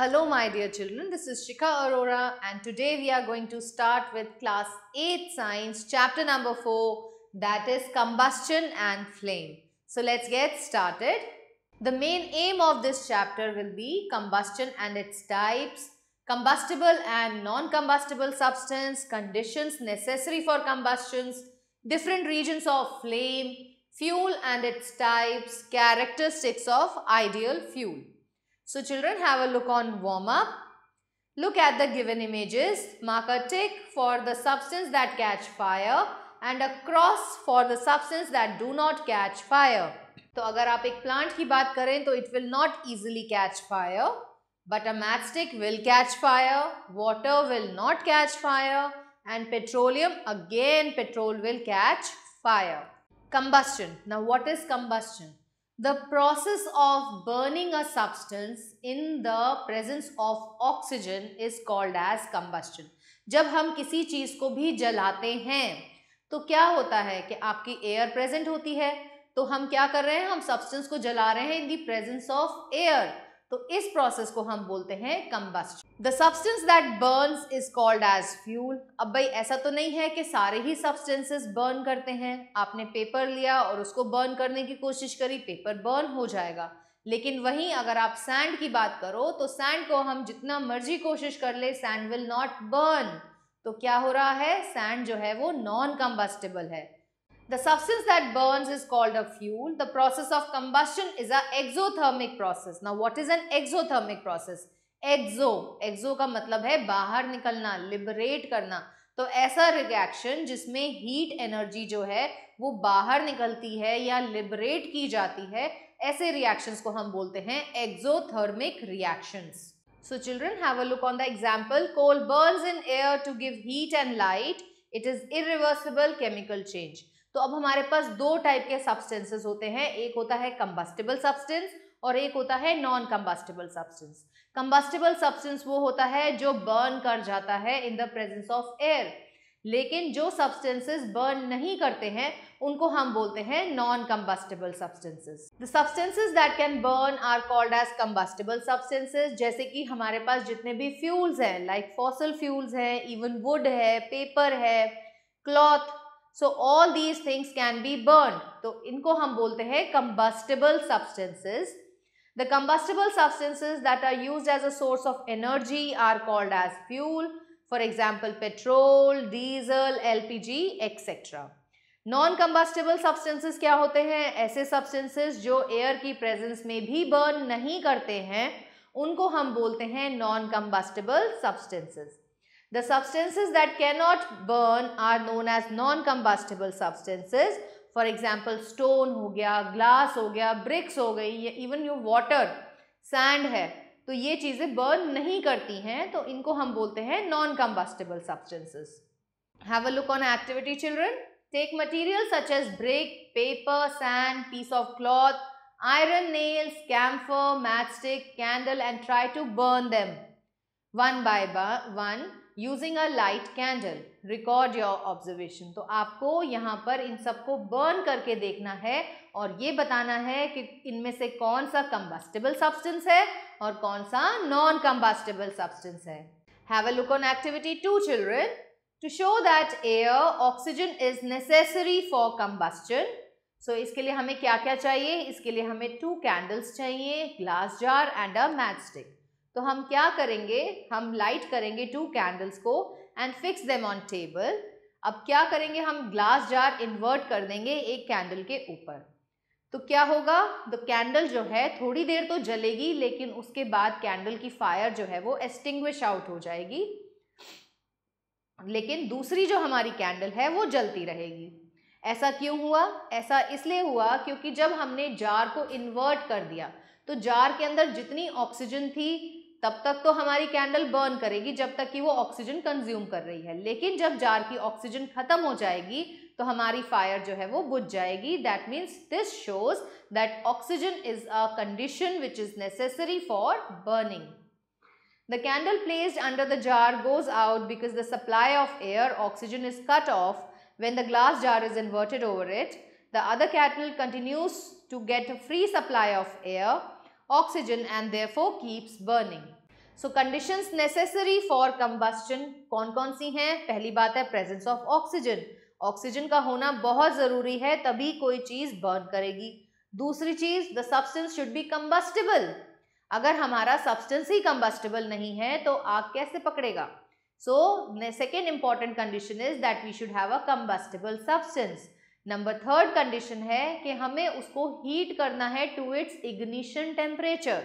Hello my dear children, this is Shikha Arora and today we are going to start with class 8 science chapter number 4 that is combustion and flame. So let's get started. The main aim of this chapter will be combustion and its types, combustible and non-combustible substance, conditions necessary for combustions, different regions of flame, fuel and its types, characteristics of ideal fuel. So children have a look on warm up. Look at the given images. Mark a tick for the substance that catch fire and a cross for the substance that do not catch fire. तो अगर आप एक plant की बात करें तो it will not easily catch fire but will catch fire. Water will not catch fire, and petroleum again petrol will catch fire combustion now what is combustion the process of burning a substance in the presence of oxygen is called as combustion. जब हम किसी चीज़ को भी जलाते हैं तो क्या होता है कि आपकी एयर प्रेजेंट होती है तो हम क्या कर रहे हैं हम सब्सटेंस को जला रहे हैं in the presence of air तो इस प्रोसेस को हम बोलते हैं combust the substance that burn is called as fuel अब भाई ऐसा तो नहीं है कि सारे ही सब्सटेंसेस बर्न करते हैं आपने पेपर लिया और उसको बर्न करने की कोशिश करी पेपर बर्न हो जाएगा लेकिन वहीं अगर आप सैंड की बात करो तो सैंड को हम जितना मर्जी कोशिश कर ले सैंड विल नॉट बर्न तो क्या हो रहा है सैंड जो है वो नॉन कम्बस्टेबल है the substance that burn is called a fuel the process of combustion is a exothermic process ना what is an exothermic process exo exo का मतलब है बाहर निकलना लिबरेट करना तो ऐसा रिएक्शन जिसमें हीट एनर्जी जो है वो बाहर निकलती है या लिबरेट की जाती है ऐसे रिएक्शंस को हम बोलते हैं exothermic reactions so children have a look on the example coal burns in air to give heat and light it is irreversible chemical change तो अब हमारे पास दो टाइप के सब्सटेंसेस होते हैं एक होता है कंबस्टिबल सब्सटेंस और एक होता है non combustible substance combustible substance वो होता है जो बर्न कर जाता है in the presence of air लेकिन जो सब्सटेंसेस बर्न नहीं करते हैं उनको हम बोलते हैं non combustible substances the substances that can burn are called as combustible substances जैसे कि हमारे पास जितने भी फ्यूल्स हैं लाइक फॉसल फ्यूल्स हैं इवन वुड है पेपर है cloth so all these things can be burn तो इनको हम बोलते हैं combustible substances The combustible substances that are used as a source of energy are called as fuel. For example, petrol, diesel, LPG, etc. Non combustible substances क्या होते हैं ऐसे substances जो एयर की प्रेजेंस में भी बर्न नहीं करते हैं उनको हम बोलते हैं non combustible substances the substances that cannot burn are known as non combustible substances for example stone हो गया ग्लास हो गया ब्रिक्स हो गई या इवन योर वाटर सैंड है तो ये चीज़ें बर्न नहीं करती हैं तो इनको हम बोलते हैं non combustible substances have a look on activity children take material such as brick paper sand piece of cloth iron nails, camphor, matchstick, candle and try to burn them one by one using a light candle record your observation तो आपको यहाँ पर इन सबको burn करके देखना है और ये बताना है कि इनमें से कौन सा कम्बस्टेबल सब्सटेंस है और कौन सा नॉन कम्बस्टेबल सब्सटेंस है have a look on activity two children to show that air oxygen is necessary for combustion so इसके लिए हमें क्या क्या चाहिए इसके लिए हमें टू कैंडल्स चाहिए glass jar and a matchstick तो हम क्या करेंगे हम लाइट करेंगे टू कैंडल्स को and fix them on table अब क्या करेंगे हम ग्लास जार इन्वर्ट कर देंगे एक कैंडल के ऊपर तो क्या होगा द कैंडल जो है थोड़ी देर तो जलेगी लेकिन उसके बाद कैंडल की फायर जो है वो एस्टिंग्विश आउट हो जाएगी लेकिन दूसरी जो हमारी कैंडल है वो जलती रहेगी ऐसा क्यों हुआ ऐसा इसलिए हुआ क्योंकि जब हमने जार को इन्वर्ट कर दिया तो जार के अंदर जितनी ऑक्सीजन थी तब तक तो हमारी कैंडल बर्न करेगी जब तक कि वो ऑक्सीजन कंज्यूम कर रही है लेकिन जब जार की ऑक्सीजन खत्म हो जाएगी तो हमारी फायर जो है वो बुझ जाएगी that means this shows that oxygen is a condition which is necessary for burning the candle placed under the jar goes out because the supply of air oxygen is cut off when the glass jar is inverted over it the other candle continues to get free supply of air oxygen and therefore keeps burning so conditions necessary for combustion कौन कौन सी हैं पहली बात है presence of oxygen oxygen का होना बहुत ज़रूरी है तभी कोई चीज़ बर्न करेगी दूसरी चीज़ the substance should be combustible अगर हमारा सब्सटेंस ही कम्बस्टेबल नहीं है तो आग कैसे पकड़ेगा so second important condition is that we should have a combustible substance number third condition है कि हमें उसको हीट करना है to its ignition temperature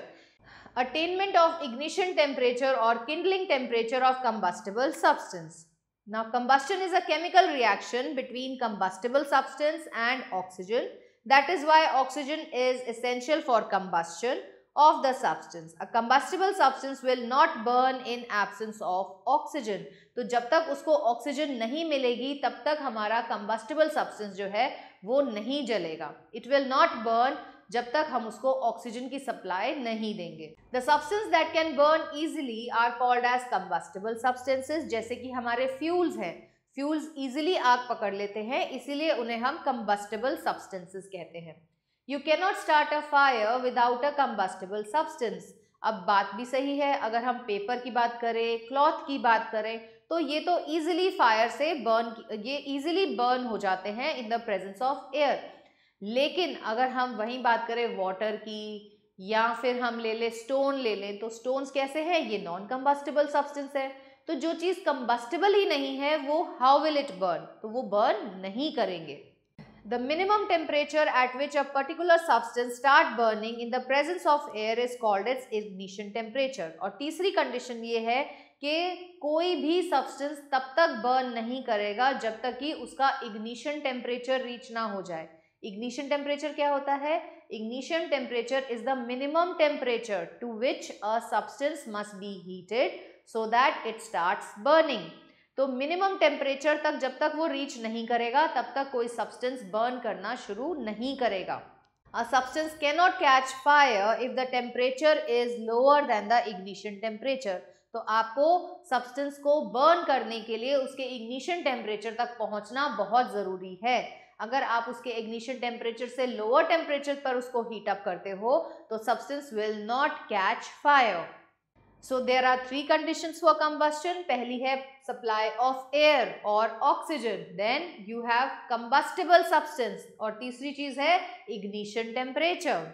attainment of ignition temperature or kindling temperature of combustible substance. Now combustion is a chemical reaction between combustible substance and oxygen. That is why oxygen is essential for combustion of the substance. A combustible substance will not burn in absence of oxygen. तो जब तक उसको oxygen नहीं मिलेगी तब तक हमारा combustible substance जो है वो नहीं जलेगा इट विल नॉट बर्न जब तक हम उसको ऑक्सीजन की सप्लाई नहीं देंगे the substance that can burn easily are called as combustible substances जैसे कि हमारे फ्यूल्स हैं फ्यूल्स ईजिली आग पकड़ लेते हैं इसीलिए उन्हें हम कम्बस्टेबल सब्सटेंसेज कहते हैं you cannot start a fire without a combustible substance अब बात भी सही है अगर हम पेपर की बात करें क्लॉथ की बात करें तो ये तो ईजिली फायर से बर्न ये ईजिली बर्न हो जाते हैं in the presence of air लेकिन अगर हम वहीं बात करें वाटर की या फिर हम ले लें स्टोन ले लें तो स्टोन्स कैसे हैं ये नॉन कम्बस्टेबल सब्सटेंस है तो जो चीज़ कम्बस्टेबल ही नहीं है वो हाउ विल इट बर्न तो वो बर्न नहीं करेंगे the minimum temperature at which a particular substance start burning in the presence of air is called its ignition temperature और तीसरी कंडीशन ये है कि कोई भी सब्सटेंस तब तक बर्न नहीं करेगा जब तक कि उसका इग्निशन टेम्परेचर रीच ना हो जाए इग्निशन टेम्परेचर क्या होता है ignition temperature is the minimum temperature to which a substance must be heated so that it start burning तो मिनिमम टेम्परेचर तक जब तक वो रीच नहीं करेगा तब तक कोई सब्सटेंस बर्न करना शुरू नहीं करेगा substance can not catch fire if the temperature is lower than the ignition temperature तो आपको सब्सटेंस को बर्न करने के लिए उसके इग्निशन टेम्परेचर तक पहुंचना बहुत ज़रूरी है अगर आप उसके इग्निशन टेम्परेचर से लोअर टेम्परेचर पर उसको हीट अप करते हो तो substance will not catch fire so there are three condition for combustion पहली है सप्लाई ऑफ एयर और oxygen then you have combustible substance और तीसरी चीज है इग्निशन टेम्परेचर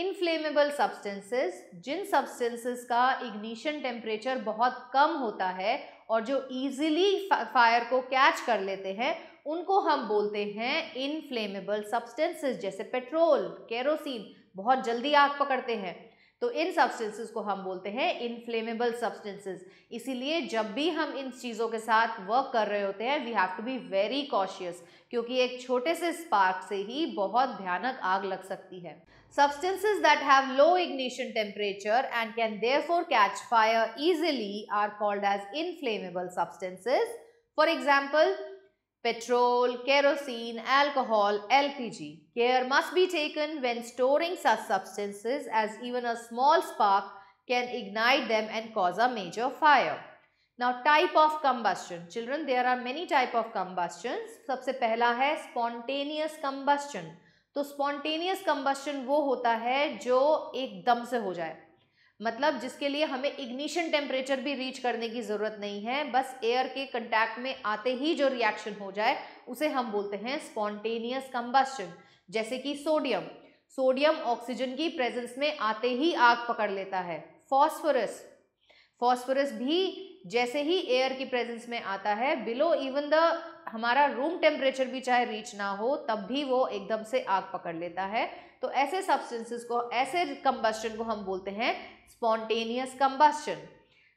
इनफ्लेमेबल सब्सटेंसेस जिन सब्सटेंसेस का इग्निशन टेम्परेचर बहुत कम होता है और जो इजीली फायर को कैच कर लेते हैं उनको हम बोलते हैं इनफ्लेमेबल सब्सटेंसेस जैसे पेट्रोल केरोसिन बहुत जल्दी आग पकड़ते हैं तो इन सब्सटेंसेस को हम बोलते हैं इनफ्लेमेबल सब्सटेंसेस इसीलिए जब भी हम इन चीज़ों के साथ वर्क कर रहे होते हैं we have to be very cautious क्योंकि एक छोटे से स्पार्क से ही बहुत भयानक आग लग सकती है that have low ignition temperature and can therefore catch fire easily are called as inflammable substances for example petrol, kerosene, alcohol, LPG. Care must be taken when storing such substances as even a small spark can ignite them and cause a major fire. Now type of combustion. Children, there are many type of combustion. sabse pehla hai spontaneous combustion. तो spontaneous combustion wo hota hai jo ekdam se ho jaye मतलब जिसके लिए हमें ignition temperature भी reach करने की ज़रूरत नहीं है बस एयर के कंटैक्ट में आते ही जो रिएक्शन हो जाए उसे हम बोलते हैं स्पॉन्टेनियस कंबस्टन जैसे कि सोडियम सोडियम ऑक्सीजन की प्रेजेंस में आते ही आग पकड़ लेता है फॉस्फोरस फॉस्फोरस भी जैसे ही एयर की प्रेजेंस में आता है बिलो इवन द हमारा रूम टेम्परेचर भी चाहे रीच ना हो तब भी वो एकदम से आग पकड़ लेता है तो ऐसे सब्सटेंसेस को ऐसे कम्बस्टन को हम बोलते हैं spontaneous combustion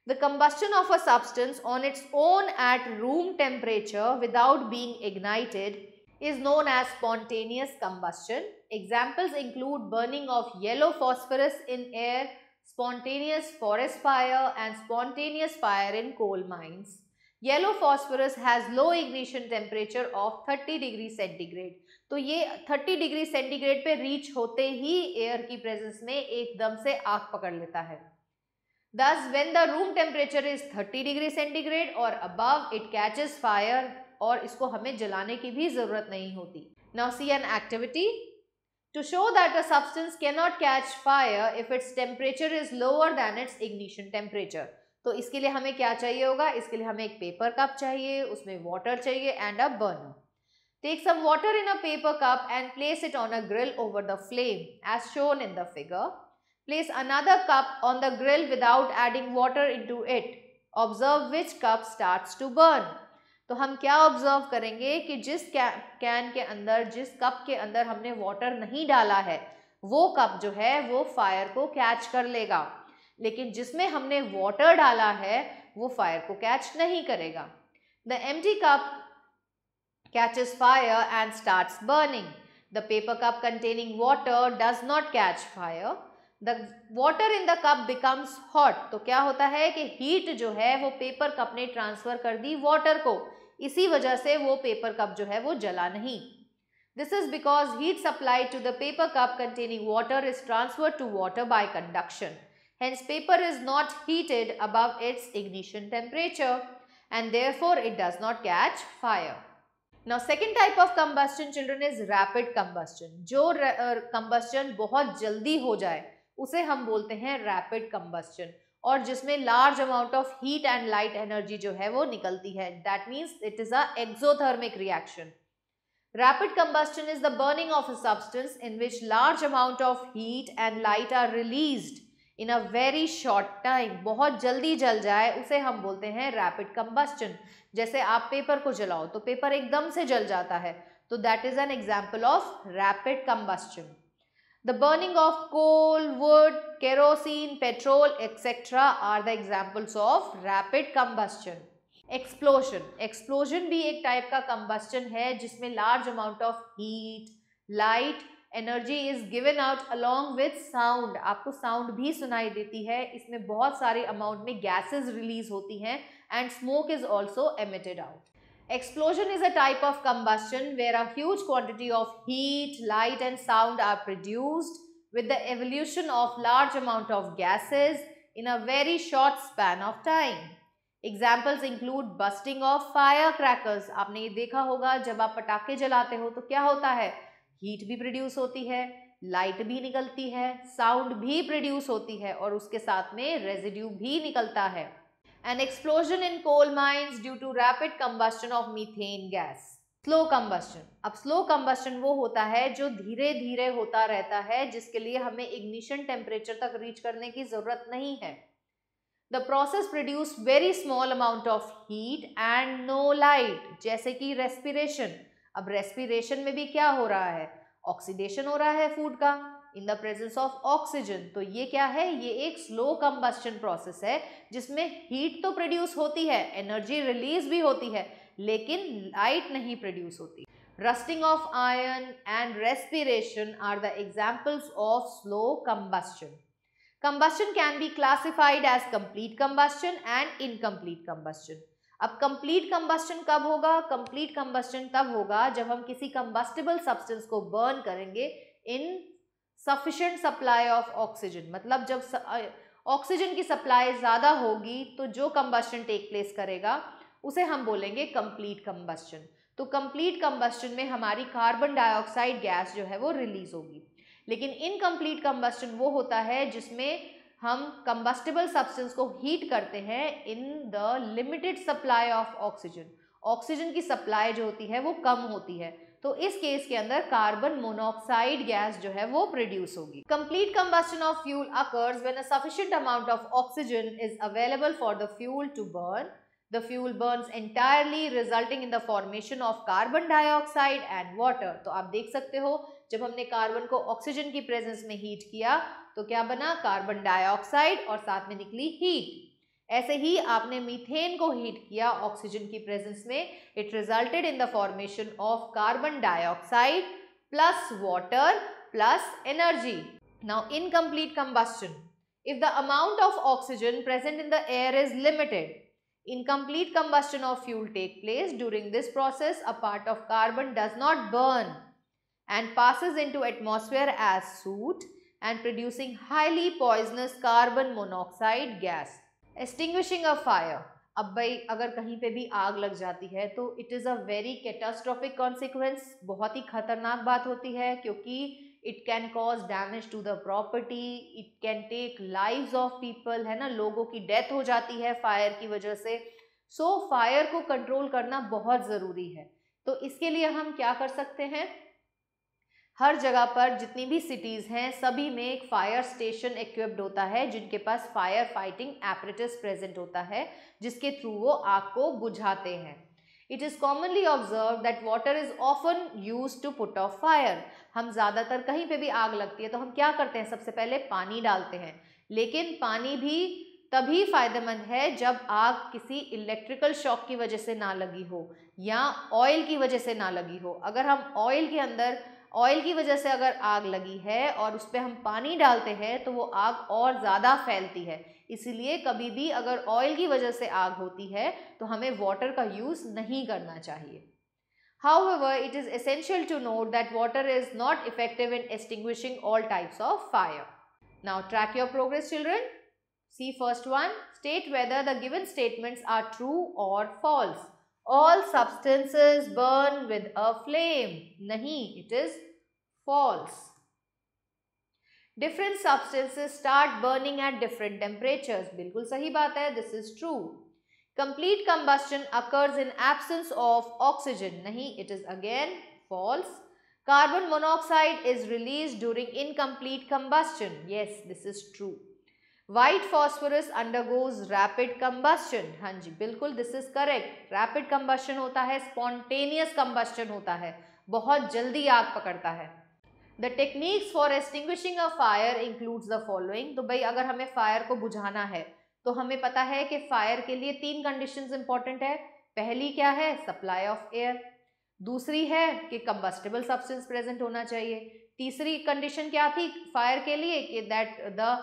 the combustion of a substance on its own at room temperature without being ignited is known as spontaneous combustion examples include burning of yellow phosphorus in air spontaneous forest fire and spontaneous fire in coal mines yellow phosphorus has low ignition temperature of 30 degree centigrade तो ये 30 degree centigrade पे reach होते ही air की presence में एकदम से आग पकड़ लेता है दस when the room temperature is 30 degree centigrade और अबव इट कैचेस फायर और इसको हमें जलाने की भी ज़रूरत नहीं होती now see an activity to show that a substance cannot catch fire if its temperature is lower than its ignition तो इसके लिए हमें क्या चाहिए होगा इसके लिए हमें एक पेपर कप चाहिए उसमें वाटर चाहिए and a burner take some water in a paper cup and place it on a grill over the flame as shown in the figure place another cup on the grill without adding water in to it observe which cup start to burn तो हम क्या observe करेंगे कि जिस can के अंदर जिस cup के अंदर हमने वाटर नहीं डाला है वो कप जो है वो फायर को कैच कर लेगा लेकिन जिसमें हमने वाटर डाला है वो फायर को कैच नहीं करेगा the empty cup catch fire and start burning the paper cup containing water does not catch fire the water in the cup becomes hot तो क्या होता है कि हीट जो है वो पेपर कप ने ट्रांसफर कर दी वॉटर को इसी वजह से वो पेपर कप जो है वो जला नहीं this is because heat supply to the paper cup containing water is transfer to water by conduction Hence paper is not heated above its ignition temperature and therefore it does not catch fire. Now second type of combustion children is rapid combustion. जो combustion बहुत जल्दी हो जाए उसे हम बोलते हैं rapid combustion और जिसमें large amount of heat and light energy जो है वो निकलती है that means it is a exothermic reaction. Rapid combustion is the burning of a substance in which large amount of heat and light are released in a very short time बहुत जल्दी जल जाए उसे हम बोलते हैं रैपिड कम्बस्टन जैसे आप पेपर को जलाओ तो पेपर एकदम से जल जाता है तो that is an example of rapid combustion the burning of coal wood kerosene petrol etcetera are the examples of rapid combustion explosion explosion भी एक टाइप का कम्बस्टन है जिसमें large amount of heat light energy is given out along with sound आपको sound भी सुनाई देती है इसमें बहुत सारे अमाउंट में गैसेज रिलीज होती हैं and smoke is also emitted out Explosion is a type of combustion where a huge quantity of heat, light and sound are produced with the evolution of large amount of gases in a very short span of time. Examples include busting of firecrackers. आपने ये देखा होगा जब आप पटाखे जलाते हो तो क्या होता है हीट भी प्रोड्यूस होती है लाइट भी निकलती है साउंड भी प्रोड्यूस होती है और उसके साथ में रेजिड्यू भी निकलता है an explosion in coal mines due to rapid combustion of methane gas slow combustion अब स्लो कम्बस्टन वो होता है जो धीरे धीरे होता रहता है जिसके लिए हमें इग्निशन टेम्परेचर तक रीच करने की ज़रूरत नहीं है the process produce very small amount of heat and no light जैसे कि रेस्पिरेशन अब रेस्पिरेशन में भी क्या हो रहा है ऑक्सीडेशन हो रहा है फूड का in the presence of oxygen तो ये क्या है ये एक स्लो कम्बस्टन प्रोसेस है जिसमें हीट तो प्रोड्यूस होती है एनर्जी रिलीज भी होती है लेकिन लाइट नहीं प्रोड्यूस होती rusting of iron and respiration are the examples of slow combustion combustion can be classified as complete combustion and incomplete combustion अब कंप्लीट कंबस्टन कब होगा कंप्लीट कंबस्टन तब होगा जब हम किसी कंबस्टेबल सब्सटेंस को बर्न करेंगे in sufficient supply of oxygen मतलब जब ऑक्सीजन की सप्लाई ज़्यादा होगी तो जो कंबस्टन टेक प्लेस करेगा उसे हम बोलेंगे कंप्लीट कंबस्टन तो कंप्लीट कंबस्टन में हमारी कार्बन डाइऑक्साइड गैस जो है वो रिलीज होगी लेकिन इनकम्प्लीट कंबस्टन वो होता है जिसमें हम कंबस्टेबल सब्सटेंस को हीट करते हैं in the limited supply of oxygen oxygen की सप्लाई जो होती है वो कम होती है तो इस केस के अंदर कार्बन मोनोऑक्साइड गैस जो है वो प्रोड्यूस होगी complete combustion of fuel occurs when a sufficient amount of oxygen is available for the fuel to burn the fuel burns entirely resulting in the formation of carbon dioxide and water तो आप देख सकते हो जब हमने carbon को oxygen की presence में हीट किया तो क्या बना कार्बन डाइऑक्साइड और साथ में निकली हीट ऐसे ही आपने मीथेन को हीट किया ऑक्सीजन की प्रेजेंस में it resulted in the formation of carbon dioxide plus water plus energy now incomplete combustion if the amount of oxygen present in the air is limited incomplete combustion of fuel take place during this process a part of carbon does not burn and passes into atmosphere as soot and producing highly poisonous carbon monoxide gas. Extinguishing a fire. अब भाई अगर कहीं पे भी आग लग जाती है तो it is a very catastrophic consequence बहुत ही खतरनाक बात होती है क्योंकि it can cause damage to the property it can take lives of people है ना लोगों की डेथ हो जाती है फायर की वजह से सो so, फायर को कंट्रोल करना बहुत ज़रूरी है तो इसके लिए हम क्या कर सकते हैं हर जगह पर जितनी भी सिटीज़ हैं सभी में एक फायर स्टेशन इक्विप्ड होता है जिनके पास फायर फाइटिंग एपरेटस प्रेजेंट होता है जिसके थ्रू वो आग को बुझाते हैं it is commonly observe that water is often use to put off fire हम ज़्यादातर कहीं पे भी आग लगती है तो हम क्या करते हैं सबसे पहले पानी डालते हैं लेकिन पानी भी तभी फ़ायदेमंद है जब आग किसी इलेक्ट्रिकल शॉक की वजह से ना लगी हो या ऑयल की वजह से ना लगी हो अगर हम ऑयल के अंदर ऑयल की वजह से अगर आग लगी है और उस पर हम पानी डालते हैं तो वो आग और ज़्यादा फैलती है इसलिए कभी भी अगर ऑयल की वजह से आग होती है तो हमें वाटर का यूज़ नहीं करना चाहिए however it is essential to note that water is not effective in extinguishing all types of fire now track your progress children see first one state whether the given statements are true और false All substances burn with a flame. Nahi, it is false. Different substances start burning at different temperatures. बिल्कुल सही बात है this is true. Complete combustion occurs in absence of oxygen. नहीं it is again false. Carbon monoxide is released during incomplete combustion. Yes, this is true. White phosphorus undergoes rapid combustion हाँ जी बिल्कुल this is correct rapid combustion होता है spontaneous combustion होता है बहुत जल्दी आग पकड़ता है the techniques for extinguishing a fire includes the following तो भाई अगर हमें फायर को बुझाना है तो हमें पता है कि फायर के लिए तीन कंडीशन इंपॉर्टेंट है पहली क्या है सप्लाई ऑफ एयर दूसरी है कि कंबस्टेबल सब्सटेंस प्रेजेंट होना चाहिए तीसरी कंडीशन क्या थी फायर के लिए कि that the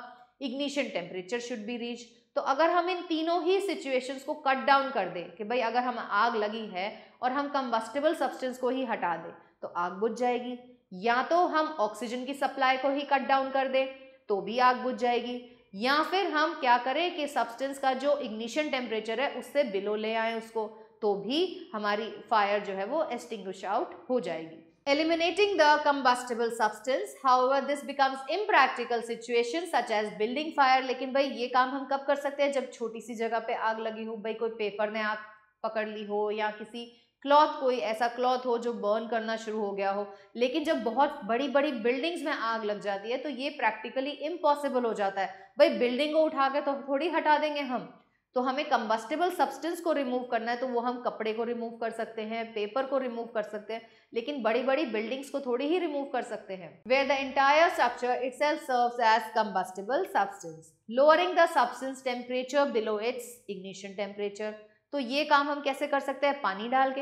ignition temperature should be reach तो अगर हम इन तीनों ही सिचुएशंस को कट डाउन कर दें कि भाई अगर हम आग लगी है और हम कम्बस्टेबल सब्सटेंस को ही हटा दें तो आग बुझ जाएगी या तो हम ऑक्सीजन की सप्लाई को ही कट डाउन कर दें तो भी आग बुझ जाएगी या फिर हम क्या करें कि सब्सटेंस का जो इग्निशन टेम्परेचर है उससे बिलो ले आए उसको तो भी हमारी फायर जो है वो एस्टिंग्विश आउट हो जाएगी eliminating the combustible substance. However, this becomes impractical situation such as building fire. lekin bhai ye kaam hum kab kar sakte hain jab choti si jagah pe aag lagi ho bhai koi paper ne आग pakad li ho ya kisi cloth कोई ऐसा cloth हो जो burn करना शुरू हो गया हो लेकिन जब बहुत बड़ी बड़ी बिल्डिंग्स में आग लग जाती है तो ये प्रैक्टिकली इम्पॉसिबल हो जाता है भाई बिल्डिंग को उठा के तो थोड़ी हटा देंगे हम तो हमें कंबस्टेबल सब्सटेंस को रिमूव करना है तो वो हम कपड़े को रिमूव कर सकते हैं पेपर को रिमूव कर सकते हैं लेकिन बड़ी बड़ी बिल्डिंग्स को थोड़ी ही रिमूव कर सकते हैं where the entire structure itself serve as combustible substance lowering the substance temperature below its ignition temperature तो ये काम हम कैसे कर सकते हैं पानी डाल के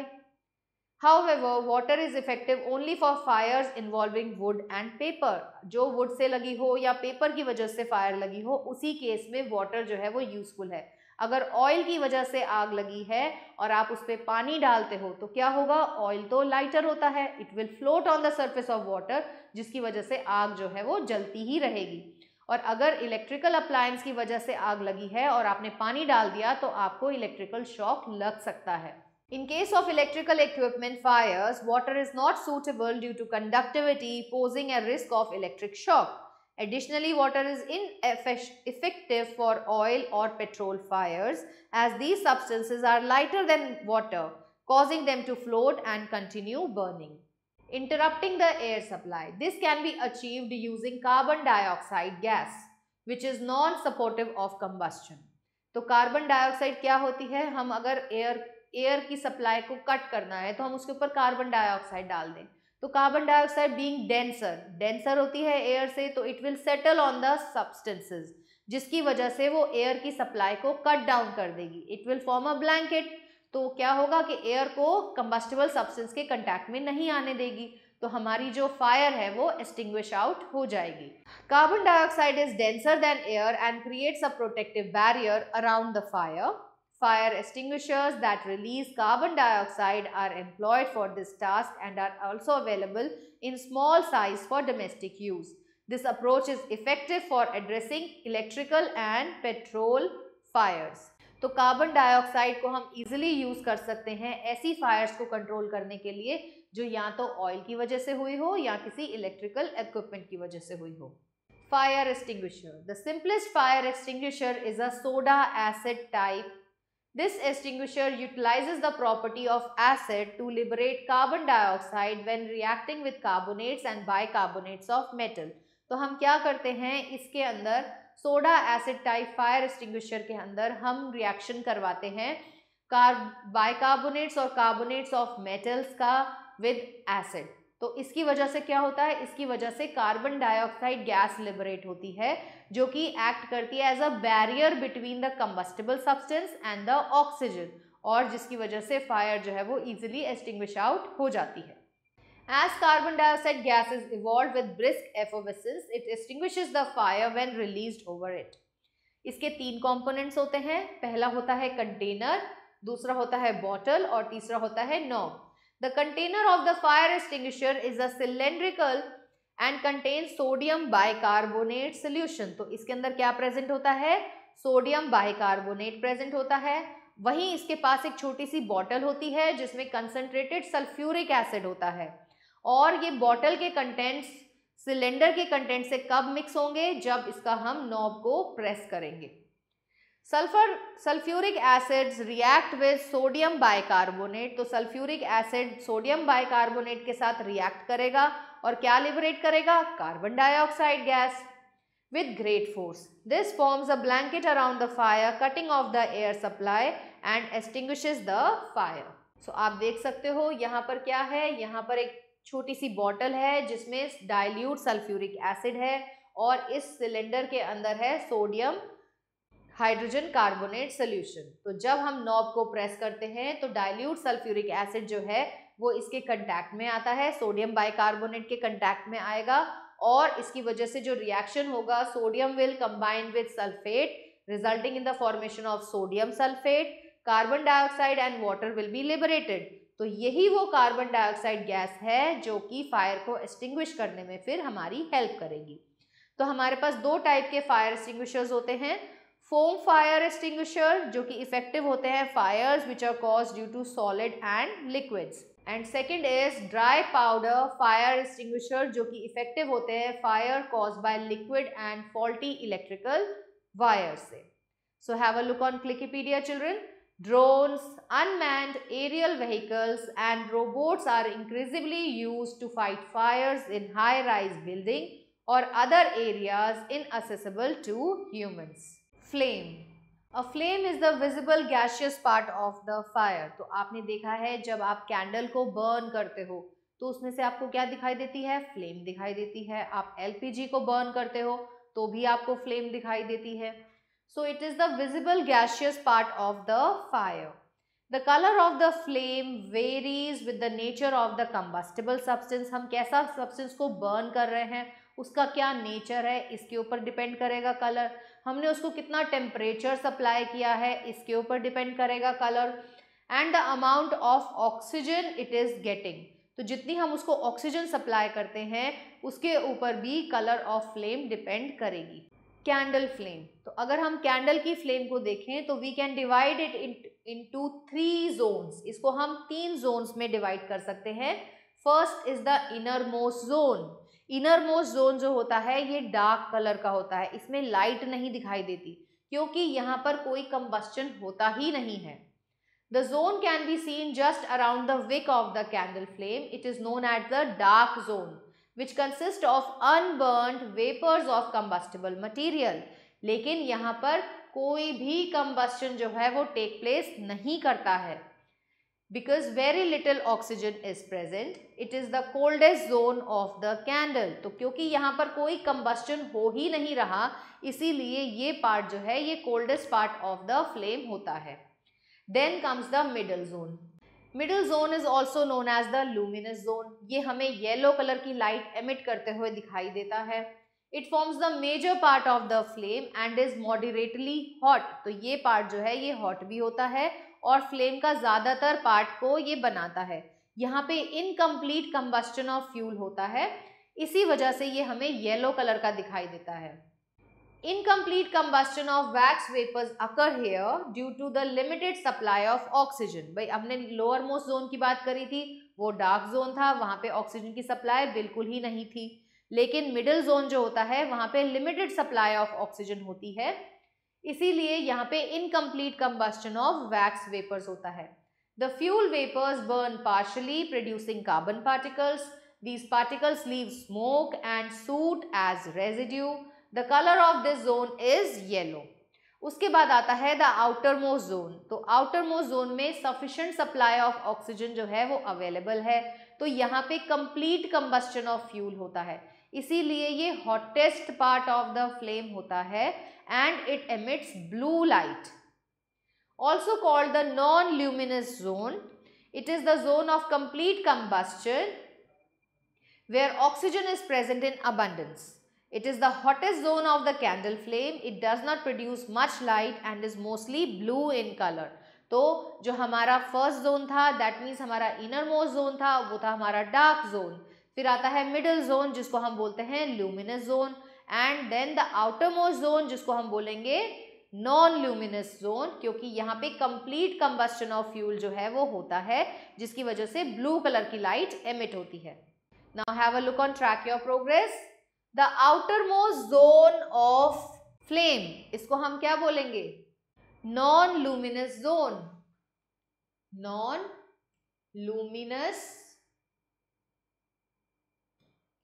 however water is effective only for fires involving wood and paper जो वुड से लगी हो या पेपर की वजह से फायर लगी हो उसी केस में वाटर जो है वो यूजफुल है अगर ऑयल की वजह से आग लगी है और आप उस पर पानी डालते हो तो क्या होगा ऑयल तो लाइटर होता है it will float on the surface of water जिसकी वजह से आग जो है वो जलती ही रहेगी और अगर इलेक्ट्रिकल अप्लायंस की वजह से आग लगी है और आपने पानी डाल दिया तो आपको इलेक्ट्रिकल शॉक लग सकता है in case of electrical equipment fires water is not suitable due to conductivity posing a risk of electric shock Additionally, water is ineffective for oil or petrol fires as these substances are lighter than water, causing them to float and continue burning. Interrupting the air supply. This can be achieved using carbon dioxide gas, which is non-supportive of combustion. So, carbon dioxide. क्या होती है हम अगर air air की supply को cut करना है तो carbon dioxide being denser denser होती है एयर से तो it will settle on the substances जिसकी वजह से वो एयर की सप्लाई को कट डाउन कर देगी it will form a blanket तो क्या होगा कि एयर को कंबस्टेबल सब्सटेंस के कंटैक्ट में नहीं आने देगी तो हमारी जो फायर है वो एक्सटिंग्विश आउट हो जाएगी carbon dioxide is denser than air and creates a protective barrier around the fire Fire extinguishers that release carbon dioxide are employed for this task and are also available in small size for domestic use. This approach is effective for addressing electrical and petrol fires. तो carbon dioxide को हम easily use कर सकते हैं ऐसी Fyers को control करने के लिए जो या तो ऑयल की वजह से हुई हो या किसी इलेक्ट्रिकल इक्विपमेंट की वजह से हुई हो fire extinguisher the simplest fire extinguisher is a soda acid type This extinguisher utilizes the property of acid to liberate carbon dioxide when reacting with carbonates and bicarbonates of metal. तो हम क्या करते हैं इसके अंदर soda acid type fire extinguisher के अंदर हम रिएक्शन करवाते हैं कार्ब बाइकार्बोनेट्स और कार्बोनेट्स ऑफ मेटल्स का विद एसिड तो इसकी वजह से क्या होता है इसकी वजह से कार्बन डाइऑक्साइड गैस लिबरेट होती है जो कि एक्ट करती है as a barrier between the combustible substance and the oxygen और जिसकी वजह से फायर जो है वो इजिली एस्टिंग आउट हो जाती है As carbon dioxide gas is evolved with brisk effervescence, it extinguishes the fire when released over it. इसके तीन कॉम्पोनेंट्स होते हैं पहला होता है कंटेनर दूसरा होता है बॉटल और तीसरा होता है knob The container of the fire extinguisher is a cylindrical and contains sodium bicarbonate solution तो इसके अंदर क्या present होता है sodium bicarbonate present होता है वहीं इसके पास एक छोटी सी बॉटल होती है जिसमें कंसनट्रेटेड सल्फ्यूरिक एसिड होता है और ये बॉटल के कंटेंट्स सिलेंडर के कंटेंट से कब मिक्स होंगे जब इसका हम नॉब को प्रेस करेंगे sulphur sulphuric acids react with sodium bicarbonate तो सल्फ्यूरिक एसिड सोडियम बाइकार्बोनेट के साथ रिएक्ट करेगा और क्या लिबरेट करेगा carbon dioxide gas with great force this forms a blanket around the fire cutting off the air supply and extinguishes the fire so आप देख सकते हो यहाँ पर क्या है यहाँ पर एक छोटी सी बॉटल है जिसमें डायल्यूट सल्फ्यूरिक एसिड है और इस सिलेंडर के अंदर है सोडियम हाइड्रोजन कार्बोनेट सोल्यूशन तो जब हम नॉब को प्रेस करते हैं तो डाइल्यूट सल्फ्यूरिक एसिड जो है वो इसके कंटैक्ट में आता है सोडियम बाइकार्बोनेट के कंटैक्ट में आएगा और इसकी वजह से जो रिएक्शन होगा sodium will combine with sulphate resulting in the formation of sodium sulphate carbon dioxide and water will be liberated तो यही वो कार्बन डाइऑक्साइड गैस है जो कि फायर को एक्सटिंग्विश करने में फिर हमारी हेल्प करेगी तो हमारे पास दो टाइप के फायर एक्सटिंग्विशर्स होते हैं फोम फायर एक्सटिंग्विशर जो कि इफेक्टिव होते हैं fires which are cause due to solid and liquids and second is dry powder fire extinguisher जो कि इफेक्टिव होते हैं fire cause by liquid and faulty electrical wire से so have a look on Clickipedia children Drones, unmanned aerial vehicles and robots are increasingly used to fight fires in high-rise building or other areas inaccessible to humans. Flame a flame is the visible gaseous part of the fire तो आपने देखा है जब आप candle को burn करते हो तो उसमें से आपको क्या दिखाई देती है फ्लेम दिखाई देती है आप एलपीजी को बर्न करते हो तो भी आपको फ्लेम दिखाई देती है so it is the visible gaseous part of the fire the colour of the flame varies with the nature of the combustible substance हम कैसा सब्सटेंस को बर्न कर रहे हैं उसका क्या नेचर है इसके ऊपर डिपेंड करेगा कलर हमने उसको कितना टेम्परेचर सप्लाई किया है इसके ऊपर डिपेंड करेगा colour and the amount of oxygen it is getting तो जितनी हम उसको ऑक्सीजन सप्लाई करते हैं उसके ऊपर भी कलर ऑफ फ्लेम डिपेंड करेगी कैंडल फ्लेम तो अगर हम कैंडल की फ्लेम को देखें तो we can divide it into three zones इसको हम तीन जोन्स में डिवाइड कर सकते हैं first is the innermost zone innermost zone जो होता है ये डार्क कलर का होता है इसमें लाइट नहीं दिखाई देती क्योंकि यहाँ पर कोई कम्बस्टन होता ही नहीं है the zone can be seen just around the wick of the candle flame it is known at the dark zone which consist of unburn vapours of combustible material लेकिन यहाँ पर कोई भी कम्बस्टन जो है वो टेक प्लेस नहीं करता है because very little oxygen is present it is the coldest zone of the candle तो क्योंकि यहाँ पर कोई combustion हो ही नहीं रहा इसीलिए ये part जो है ये coldest part of the flame होता है then comes the middle zone middle zone is also known as the luminous zone ये हमें yellow color की light emit करते हुए दिखाई देता है it forms the major part of the flame and is moderately hot तो ये पार्ट जो है ये हॉट भी होता है और फ्लेम का ज़्यादातर पार्ट को ये बनाता है यहाँ पे इनकम्प्लीट कम्बस्टन ऑफ फ्यूल होता है इसी वजह से ये हमें येलो कलर का दिखाई देता है incomplete combustion of wax vapours occur here due to the limited supply of oxygen भाई हमने लोअर मोस्ट जोन की बात करी थी वो डार्क जोन था वहाँ पे ऑक्सीजन की सप्लाई बिल्कुल ही नहीं थी लेकिन मिडिल जोन जो होता है वहाँ पे लिमिटेड सप्लाई ऑफ ऑक्सीजन होती है इसीलिए यहाँ पे incomplete combustion of wax vapours होता है the fuel vapours burn partially producing carbon particles these particles leave smoke and soot as residue the colour of this zone is yellow उसके बाद आता है द आउटर मोस्ट जोन तो outermost zone में sufficient supply of oxygen जो है वो available है तो यहाँ पे कंप्लीट कम्बस्टन ऑफ फ्यूल होता है इसीलिए ये hottest part of the flame होता है and it emits blue light. Also called the non-luminous zone, it is the zone of complete combustion where oxygen is present in abundance. It is the hottest zone of the candle flame. It does not produce much light and is mostly blue in color. तो जो हमारा first zone था that means हमारा innermost zone था वो था हमारा dark zone फिर आता है मिडल जोन जिसको हम बोलते हैं luminous zone and then the outermost zone जिसको हम बोलेंगे नॉन ल्यूमिनस जोन क्योंकि यहाँ पे कंप्लीट कंबस्टन ऑफ फ्यूल जो है वो होता है जिसकी वजह से ब्लू कलर की लाइट एमिट होती है now have a look on track your progress the outermost zone of flame इसको हम क्या बोलेंगे non luminous zone non luminous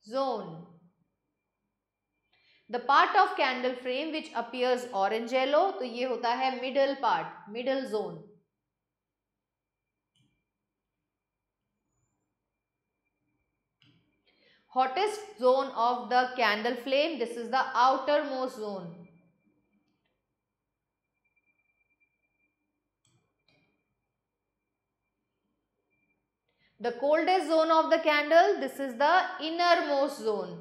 zone the part of candle flame which appears orange yellow तो ये होता है middle part middle zone hottest zone of the candle flame this is the outermost zone the coldest zone of the candle this is the innermost zone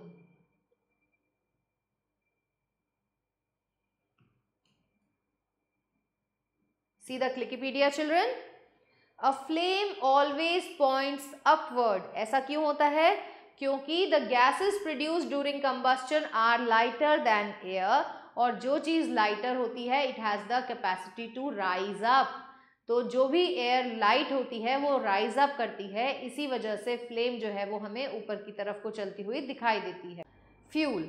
see the clickipedia children a flame always points upward aisa kyon hota hai क्योंकि the gases produce during combustion are lighter than air और जो चीज़ lighter होती है it has the capacity to rise up तो जो भी air light होती है वो राइज अप करती है इसी वजह से फ्लेम जो है वो हमें ऊपर की तरफ को चलती हुई दिखाई देती है fuel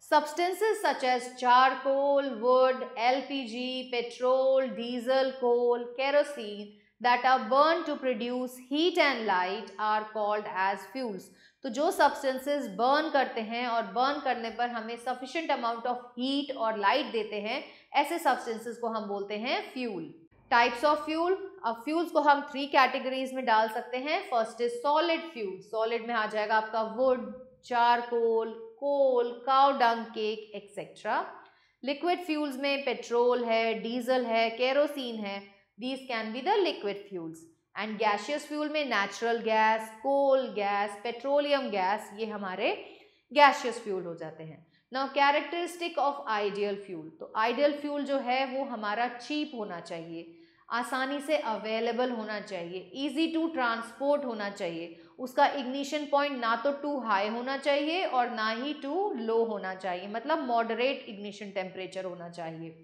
such substances charcoal wood L P G petrol diesel coal kerosene that are burn to produce heat and light are called as fuels तो जो सब्सटेंसेस बर्न करते हैं और बर्न करने पर हमें सफिशियंट अमाउंट ऑफ हीट और light देते हैं ऐसे सब्सटेंसेस को हम बोलते हैं फ्यूल टाइप्स ऑफ फ्यूल अब फ्यूल्स को हम थ्री कैटेगरीज में डाल सकते हैं first is solid fuel solid में आ जाएगा आपका wood charcoal coal cow dung cake etcetera liquid fuels में पेट्रोल है डीजल है केरोसिन है these can be the liquid fuels and gaseous fuel में नेचुरल गैस कोल गैस पेट्रोलियम गैस ये हमारे गैशियस फ्यूल हो जाते हैं now characteristic of ideal fuel तो आइडियल फ्यूल जो है वो हमारा चीप होना चाहिए आसानी से अवेलेबल होना चाहिए ईजी टू ट्रांसपोर्ट होना चाहिए उसका इग्निशन पॉइंट ना तो टू हाई होना चाहिए और ना ही टू लो होना चाहिए मतलब मॉडरेट इग्निशन टेम्परेचर होना चाहिए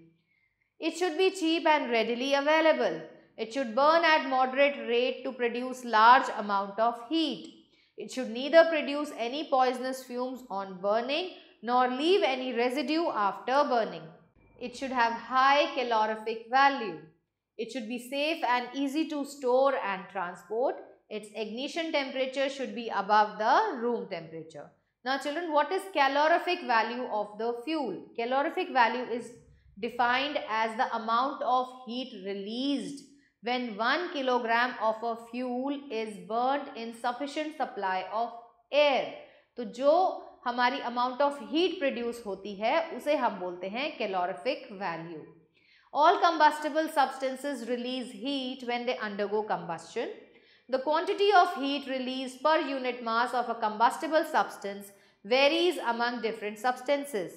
it should be cheap and readily available it should burn at moderate rate to produce large amount of heat it should neither produce any poisonous fumes on burning nor leave any residue after burning it should have high calorific value It should be safe and easy to store and transport. Its ignition temperature should be above the room temperature. Now children, what is calorific value of the fuel? Calorific value is defined as the amount of heat released when 1 kilogram of a fuel is burnt in sufficient supply of air. So, जो हमारी amount of heat produce होती है उसे हम बोलते हैं calorific value. All combustible substances release heat when they undergo combustion. The quantity of heat released per unit mass of a combustible substance varies among different substances.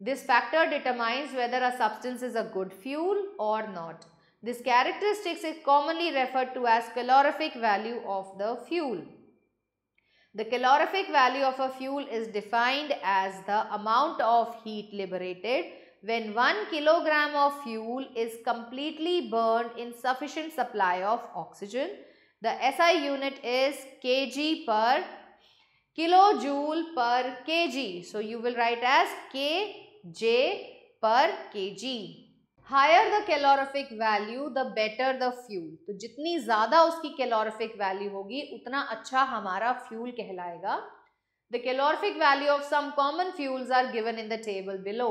This factor determines whether a substance is a good fuel or not. This characteristic is commonly referred to as calorific value of the fuel. The calorific value of a fuel is defined as the amount of heat liberated when 1 kilogram of fuel is completely burned in sufficient supply of oxygen, the SI unit is kg per kilojoule per kg. So you will write as kj per kg. higher the calorific value the better the fuel to jitni zyada uski calorific value hogi utna acha hamara fuel kehlayega the calorific value of some common fuels are given in the table below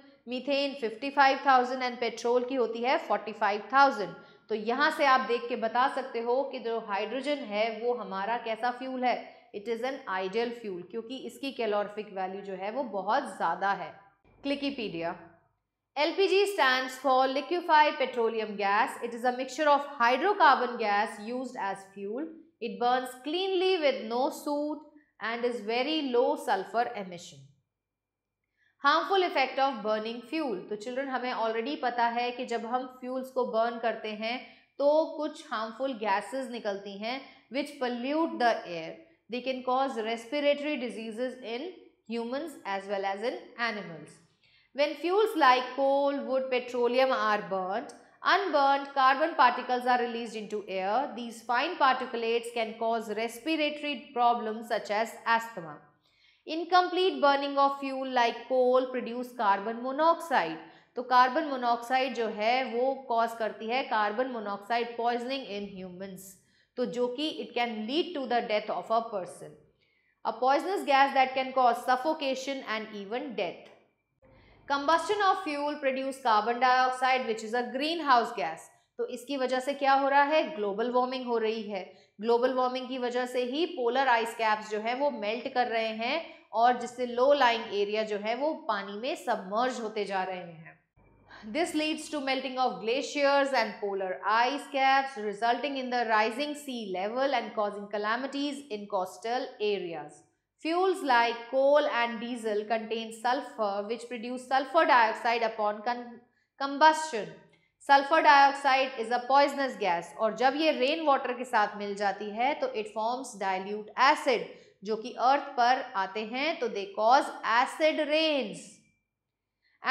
methane 55,000 and petrol की होती है 45,000 तो यहाँ से आप देख के बता सकते हो कि जो हाइड्रोजन है वो हमारा कैसा फ्यूल है it is an ideal fuel क्योंकि इसकी कैलोरफिक वैल्यू जो है वो बहुत ज़्यादा है क्लिकीपीडिया L P G stand for liquefied petroleum gas it is a mixture of hydrocarbon gas use as fuel it burn cleanly with no soot and is very low sulphur emission harmful effect of burning fuel तो children हमें already पता है कि जब हम fuels को burn करते हैं तो कुछ हार्मफुल गैसेस निकलती हैं which pollute the air they can cause respiratory disease in humans as well as in animals when fuels like coal wood petroleum are burn unburnt carbon particles are release into air these fine particulates can cause respiratory problem such as asthma incomplete burning of fuel like coal produce carbon monoxide तो carbon monoxide जो है वो cause करती है carbon monoxide poisoning in humans तो जो कि it can lead to the death of a person a poisonous gas that can cause suffocation and even death combustion of fuel produce carbon dioxide which is a greenhouse gas तो इसकी वजह से क्या हो रहा है global warming हो रही है ग्लोबल वार्मिंग की वजह से ही पोलर आइस कैप्स जो है वो मेल्ट कर रहे हैं और जिससे लो लाइंग एरिया जो है वो पानी में सबमर्ज होते जा रहे हैं This leads to melting of glaciers and polar ice caps, resulting in the rising sea level and causing calamities in coastal areas. Fuels like coal and diesel contain sulfur, which produce sulfur dioxide upon con combustion. Sulphur dioxide is a poisonous gas और जब ये rain water के साथ मिल जाती है तो it forms dilute acid जो कि अर्थ पर आते हैं तो they cause acid rains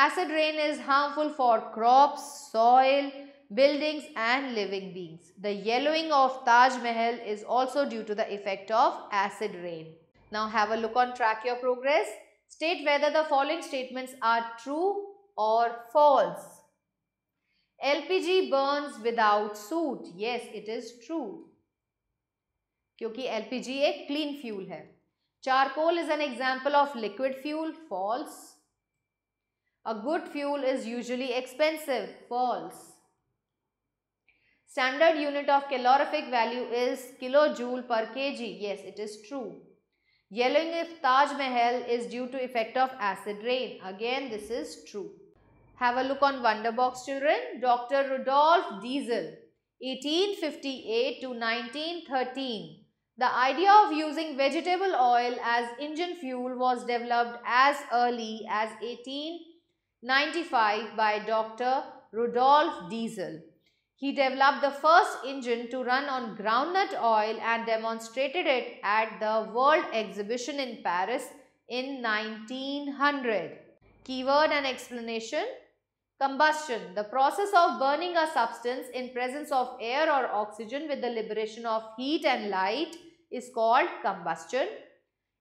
acid rain is harmful for crops soil buildings and living beings. The yellowing of Taj Mahal is also due to the effect of acid rain. Now have a look on track your progress. State whether the following statements are true or false. LPG burns without soot. Yes, it is true. क्योंकि LPG एक clean fuel है. Charcoal is an example of liquid fuel. False. A good fuel is usually expensive. False. Standard unit of calorific value is kilojoule per kg. Yes, it is true. Yellowing of Taj Mahal is due to effect of acid rain. Again, this is true. Have a look on Wonderbox children. Dr. Rudolf Diesel, 1858 to 1913. The idea of using vegetable oil as engine fuel was developed as early as 1895 by Dr. Rudolf Diesel. He developed the first engine to run on groundnut oil and demonstrated it at the World Exhibition in Paris in 1900. Keyword and explanation Combustion, the process of burning a substance in presence of air or oxygen with the liberation of heat and light is called combustion.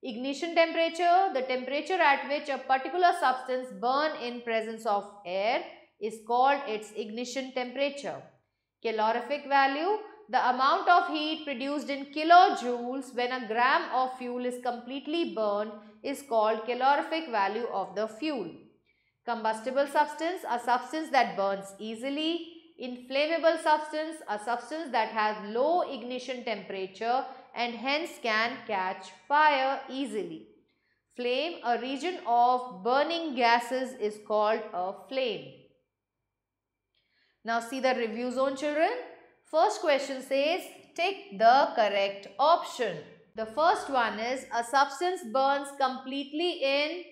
Ignition temperature, the temperature at which a particular substance burn in presence of air is called its ignition temperature. Calorific value, the amount of heat produced in kilojoules when a gram of fuel is completely burned is called calorific value of the fuel. Combustible substance, a substance that burns easily. Inflammable substance, a substance that has low ignition temperature and hence can catch fire easily. Flame, a region of burning gases is called a flame. Now see the review zone children. First question says take the correct option. The first one is a substance burns completely in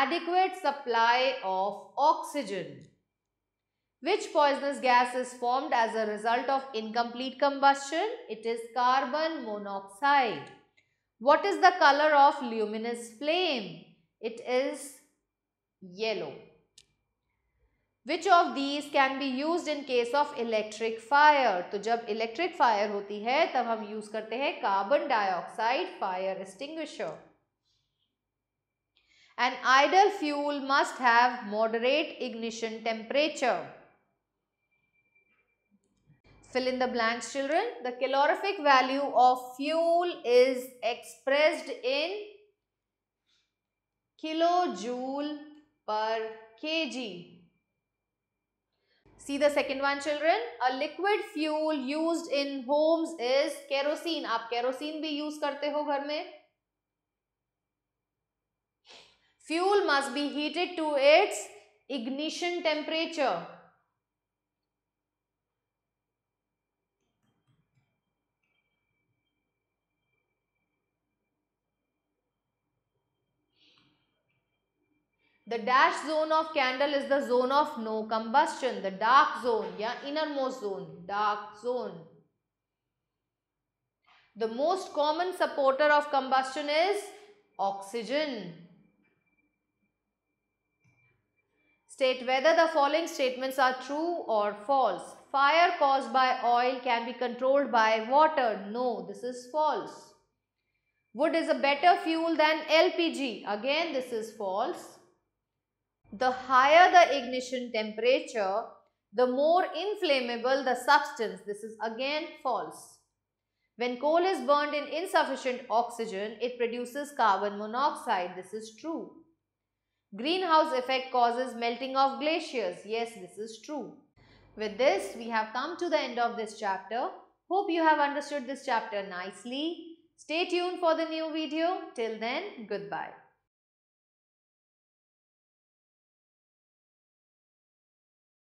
adequate supply of oxygen. Which poisonous gas is formed as a result of incomplete combustion? It is carbon monoxide. What is the color of luminous flame? It is yellow. Which of these can be used in case of electric fire? So, when electric fire होती है तब use carbon dioxide fire extinguisher. An idle fuel must have moderate ignition temperature. Fill in the blanks children. The calorific value of fuel is expressed in kilojoule per kg. See the second one children. A liquid fuel used in homes is kerosene. आप kerosene भी use करते हो घर में. Fuel must be heated to its ignition temperature. The dash zone of candle is the zone of no combustion, the dark zone, yeah, innermost zone, dark zone. The most common supporter of combustion is oxygen. State whether the following statements are true or false. Fire caused by oil can be controlled by water. No, this is false. Wood is a better fuel than LPG. Again, this is false. The higher the ignition temperature, the more inflammable the substance. This is again false. When coal is burned in insufficient oxygen, it produces carbon monoxide. This is true. Greenhouse effect causes melting of glaciers. Yes, this is true. With this, we have come to the end of this chapter. Hope you have understood this chapter nicely. Stay tuned for the new video. Till then, goodbye.